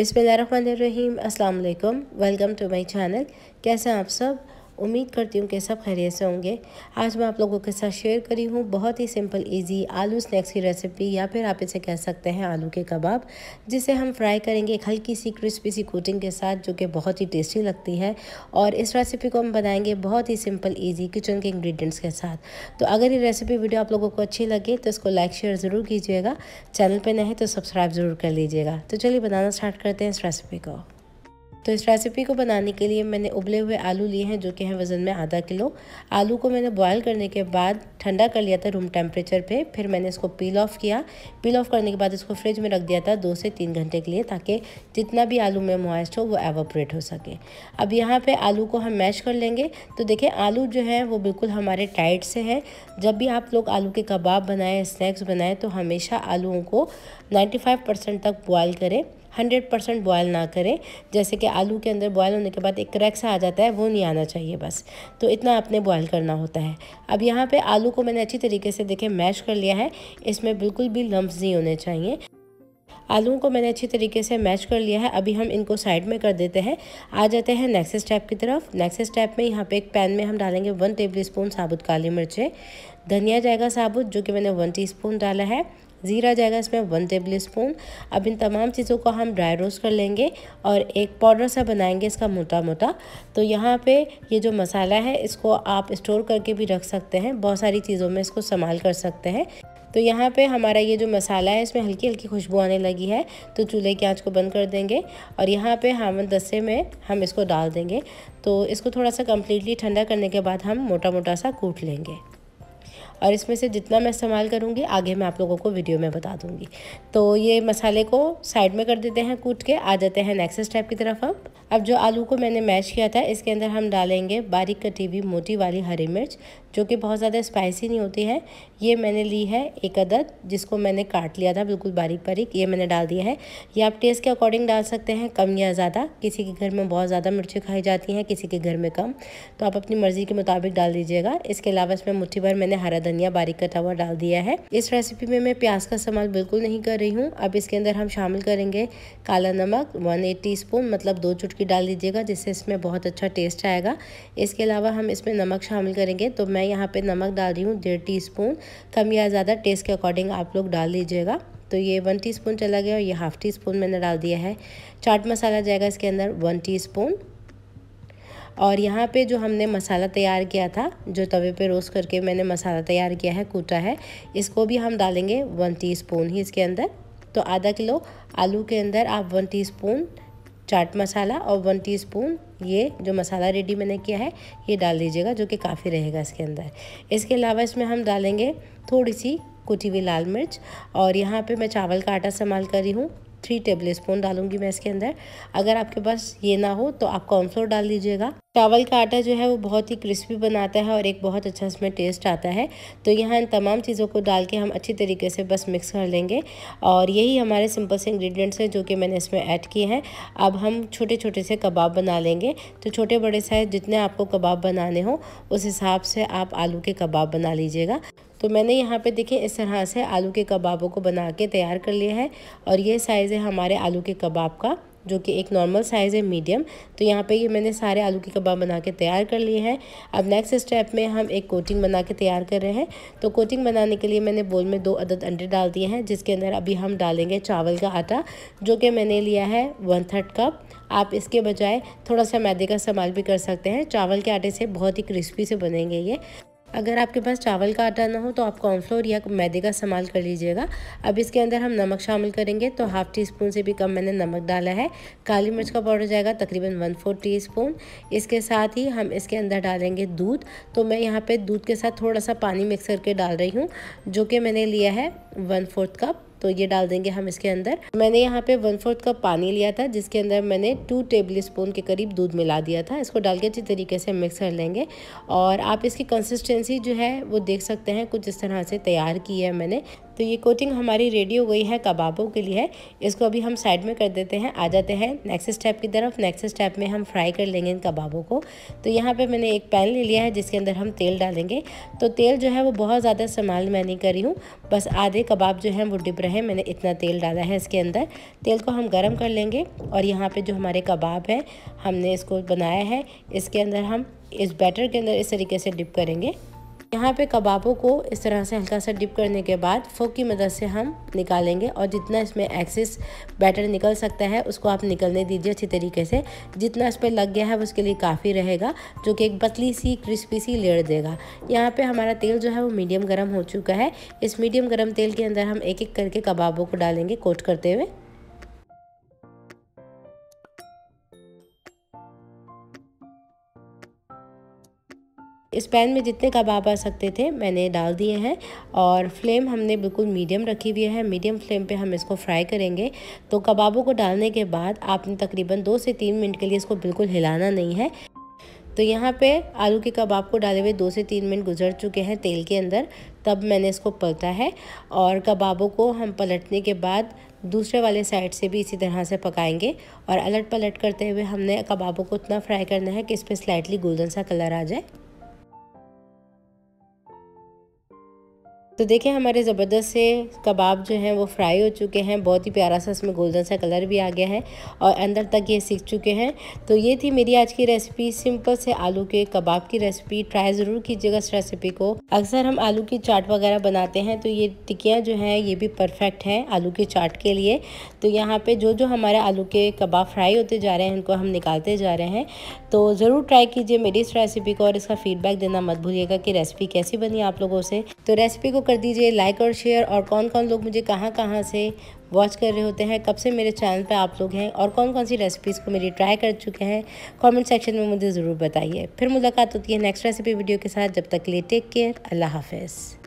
अस्सलाम वालेकुम welcome to my channel कैसे हैं आप सब उम्मीद करती हूँ कि सब खैरियत से होंगे आज मैं आप लोगों के साथ शेयर करी हूँ बहुत ही सिंपल इजी आलू स्नैक्स की रेसिपी या फिर आप इसे कह सकते हैं आलू के कबाब जिसे हम फ्राई करेंगे एक हल्की सी क्रिस्पी सी कोटिंग के साथ जो कि बहुत ही टेस्टी लगती है और इस रेसिपी को हम बनाएंगे बहुत ही सिंपल ईजी किचन के इंग्रीडियंट्स के साथ तो अगर ये रेसिपी वीडियो आप लोगों को अच्छी लगे तो इसको लाइक शेयर ज़रूर कीजिएगा चैनल पर नहीं तो सब्सक्राइब ज़रूर कर लीजिएगा तो चलिए बनाना स्टार्ट करते हैं इस रेसिपी को तो इस रेसिपी को बनाने के लिए मैंने उबले हुए आलू लिए हैं जो कि हैं वज़न में आधा किलो आलू को मैंने बॉयल करने के बाद ठंडा कर लिया था रूम टेम्परेचर पे फिर मैंने इसको पील ऑफ किया पील ऑफ करने के बाद इसको फ्रिज में रख दिया था दो से तीन घंटे के लिए ताकि जितना भी आलू में मॉइस्ट हो वो एवोपरेट हो सके अब यहाँ पर आलू को हम मैश कर लेंगे तो देखिए आलू जो है वो बिल्कुल हमारे टाइट से हैं जब भी आप लोग आलू के कबाब बनाएँ स्नैक्स बनाएँ तो हमेशा आलूओं को नाइन्टी तक बॉयल करें हंड्रेड परसेंट बॉयल ना करें जैसे कि आलू के अंदर बॉयल होने के बाद एक क्रैक सा आ जाता है वो नहीं आना चाहिए बस तो इतना आपने बॉयल करना होता है अब यहाँ पे आलू को मैंने अच्छी तरीके से देखे मैश कर लिया है इसमें बिल्कुल भी लम्ब नहीं होने चाहिए आलूओं को मैंने अच्छी तरीके से मैच कर लिया है अभी हम इनको साइड में कर देते हैं आ जाते हैं नेक्स्ट स्टेप की तरफ नेक्स्ट स्टेप में यहाँ पे एक पैन में हम डालेंगे वन टेबल स्पून साबुत काली मिर्चें धनिया जाएगा साबुत जो कि मैंने वन टीस्पून डाला है ज़ीरा जाएगा इसमें वन टेबल स्पून अब इन तमाम चीज़ों को हम ड्राई रोस्ट कर लेंगे और एक पाउडर सा बनाएंगे इसका मोटा मोटा तो यहाँ पे ये जो मसाला है इसको आप स्टोर करके भी रख सकते हैं बहुत सारी चीज़ों में इसको संभाल कर सकते हैं तो यहाँ पे हमारा ये जो मसाला है इसमें हल्की हल्की खुशबू आने लगी है तो चूल्हे की आंच को बंद कर देंगे और यहाँ पे हम दस्से में हम इसको डाल देंगे तो इसको थोड़ा सा कम्प्लीटली ठंडा करने के बाद हम मोटा मोटा सा कूट लेंगे और इसमें से जितना मैं इस्तेमाल करूँगी आगे मैं आप लोगों को वीडियो में बता दूँगी तो ये मसाले को साइड में कर देते हैं कूट के आ जाते हैं नेक्स्ट स्टेप की तरफ हम अब जो आलू को मैंने मैश किया था इसके अंदर हम डालेंगे बारीक कटी हुई मोटी वाली हरी मिर्च जो कि बहुत ज़्यादा स्पाइसी नहीं होती है ये मैंने ली है एक अदद जिसको मैंने काट लिया था बिल्कुल बारीक बारीक ये मैंने डाल दिया है ये आप टेस्ट के अकॉर्डिंग डाल सकते हैं कम या ज़्यादा किसी के घर में बहुत ज़्यादा मिर्ची खाई जाती हैं किसी के घर में कम तो आप अपनी मर्ज़ी के मुताबिक डाल दीजिएगा इसके अलावा इसमें मुठ्ठी भर मैंने हरा धनिया बारीक कटा हुआ डाल दिया है इस रेसिपी में मैं प्याज का इस्तेमाल बिल्कुल नहीं कर रही हूँ अब इसके अंदर हम शामिल करेंगे काला नमक वन एट टी स्पून मतलब दो चुटकी डाल दीजिएगा जिससे इसमें बहुत अच्छा टेस्ट आएगा इसके अलावा हम इसमें नमक शामिल करेंगे तो मैं यहाँ पर नमक डाल रही हूँ डेढ़ टी स्पून कम या ज़्यादा टेस्ट के अकॉर्डिंग आप लोग डाल दीजिएगा तो ये वन टीस्पून चला गया और ये हाफ़ टी स्पून मैंने डाल दिया है चाट मसाला जाएगा इसके अंदर वन टीस्पून और यहाँ पे जो हमने मसाला तैयार किया था जो तवे पे रोस्ट करके मैंने मसाला तैयार किया है कूटा है इसको भी हम डालेंगे वन टीस्पून ही इसके अंदर तो आधा किलो आलू के अंदर आप वन टीस्पून चाट मसाला और वन टीस्पून ये जो मसाला रेडी मैंने किया है ये डाल दीजिएगा जो कि काफ़ी रहेगा इसके अंदर इसके अलावा इसमें हम डालेंगे थोड़ी सी कुटी हुई लाल मिर्च और यहाँ पे मैं चावल का आटा इस्तेमाल कर रही हूँ थ्री टेबल स्पून डालूंगी मैं इसके अंदर अगर आपके पास ये ना हो तो आप कॉर्नफ्लोर डाल दीजिएगा चावल का आटा जो है वो बहुत ही क्रिस्पी बनाता है और एक बहुत अच्छा इसमें टेस्ट आता है तो यहाँ इन तमाम चीज़ों को डाल के हम अच्छी तरीके से बस मिक्स कर लेंगे और यही हमारे सिंपल से इंग्रेडिएंट्स हैं जो कि मैंने इसमें ऐड किए हैं अब हम छोटे छोटे से कबाब बना लेंगे तो छोटे बड़े साइज जितने आपको कबाब बनाने हों उस हिसाब से आप आलू के कबाब बना लीजिएगा तो मैंने यहाँ पे देखिए इस तरह से आलू के कबाबों को बना के तैयार कर लिया है और ये साइज़ है हमारे आलू के कबाब का जो कि एक नॉर्मल साइज़ है मीडियम तो यहाँ पे ये मैंने सारे आलू के कबाब बना के तैयार कर लिए हैं अब नेक्स्ट स्टेप में हम एक कोटिंग बना के तैयार कर रहे हैं तो कोटिंग बनाने के लिए मैंने बोल में दो अदद अंडे डाल दिए हैं जिसके अंदर अभी हम डालेंगे चावल का आटा जो कि मैंने लिया है वन थर्ड कप आप इसके बजाय थोड़ा सा मैदे का इस्तेमाल भी कर सकते हैं चावल के आटे से बहुत ही क्रिस्पी से बनेंगे ये अगर आपके पास चावल का आटा ना हो तो आप कॉर्नफ्लोर या मैदे का इस्तेमाल कर लीजिएगा अब इसके अंदर हम नमक शामिल करेंगे तो हाफ़ टी स्पून से भी कम मैंने नमक डाला है काली मिर्च का पाउडर जाएगा तकरीबन वन फोर टी स्पून इसके साथ ही हम इसके अंदर डालेंगे दूध तो मैं यहाँ पर दूध के साथ थोड़ा सा पानी मिक्स करके डाल रही हूँ जो कि मैंने लिया है वन फोर्थ कप तो ये डाल देंगे हम इसके अंदर मैंने यहाँ पे वन फोर्थ कप पानी लिया था जिसके अंदर मैंने टू टेबल स्पून के करीब दूध मिला दिया था इसको डाल के अच्छी तरीके से मिक्स कर लेंगे और आप इसकी कंसिस्टेंसी जो है वो देख सकते हैं कुछ इस तरह से तैयार की है मैंने तो ये कोटिंग हमारी रेडी हो गई है कबाबों के लिए इसको अभी हम साइड में कर देते हैं आ जाते हैं नेक्स्ट स्टेप की तरफ नेक्स्ट स्टेप में हम फ्राई कर लेंगे इन कबाबों को तो यहाँ पे मैंने एक पैन ले लिया है जिसके अंदर हम तेल डालेंगे तो तेल जो है वो बहुत ज़्यादा इस्तेमाल मैं नहीं करी हूँ बस आधे कबाब जो हैं वो डिप रहे मैंने इतना तेल डाला है इसके अंदर तेल को हम गर्म कर लेंगे और यहाँ पर जो हमारे कबाब हैं हमने इसको बनाया है इसके अंदर हम इस बैटर के अंदर इस तरीके से डिप करेंगे यहाँ पे कबाबों को इस तरह से हल्का सा डिप करने के बाद फोक की मदद से हम निकालेंगे और जितना इसमें एक्सेस बैटर निकल सकता है उसको आप निकलने दीजिए अच्छी तरीके से जितना इस पर लग गया है उसके लिए काफ़ी रहेगा जो कि एक पतली सी क्रिस्पी सी लेयर देगा यहाँ पे हमारा तेल जो है वो मीडियम गर्म हो चुका है इस मीडियम गर्म तेल के अंदर हम एक एक करके कबाबों को डालेंगे कोट करते हुए इस पैन में जितने कबाब आ सकते थे मैंने डाल दिए हैं और फ्लेम हमने बिल्कुल मीडियम रखी हुई है मीडियम फ्लेम पे हम इसको फ्राई करेंगे तो कबाबों को डालने के बाद आपने तकरीबन दो से तीन मिनट के लिए इसको बिल्कुल हिलाना नहीं है तो यहाँ पे आलू के कबाब को डाले हुए दो से तीन मिनट गुजर चुके हैं तेल के अंदर तब मैंने इसको पलटा है और कबाबों को हम पलटने के बाद दूसरे वाले साइड से भी इसी तरह से पकाएंगे और अलट पलट करते हुए हमने कबाबों को उतना फ्राई करना है कि इस पर स्लाइटली गोल्डन सा कलर आ जाए तो देखें हमारे ज़बरदस्त से कबाब जो हैं वो फ्राई हो चुके हैं बहुत ही प्यारा सा इसमें गोल्डन सा कलर भी आ गया है और अंदर तक ये सीख चुके हैं तो ये थी मेरी आज की रेसिपी सिंपल से आलू के कबाब की रेसिपी ट्राई ज़रूर कीजिएगा इस रेसिपी को अक्सर हम आलू की चाट वगैरह बनाते हैं तो ये टिकियाँ जो हैं ये भी परफेक्ट हैं आलू की चाट के लिए तो यहाँ पर जो जो हमारे आलू के कबाब फ्राई होते जा रहे हैं इनको हम निकालते जा रहे हैं तो ज़रूर ट्राई कीजिए मेरी इस रेसिपी को और इसका फीडबैक देना मत भूलिएगा कि रेसिपी कैसी बनी आप लोगों से तो रेसिपी को कर दीजिए लाइक और शेयर और कौन कौन लोग मुझे कहाँ कहाँ से वॉच कर रहे होते हैं कब से मेरे चैनल पे आप लोग हैं और कौन कौन सी रेसिपीज़ को मेरी ट्राई कर चुके हैं कमेंट सेक्शन में मुझे ज़रूर बताइए फिर मुलाकात होती है नेक्स्ट रेसिपी वीडियो के साथ जब तक ले लिए टेक केयर अल्लाह हाफिज़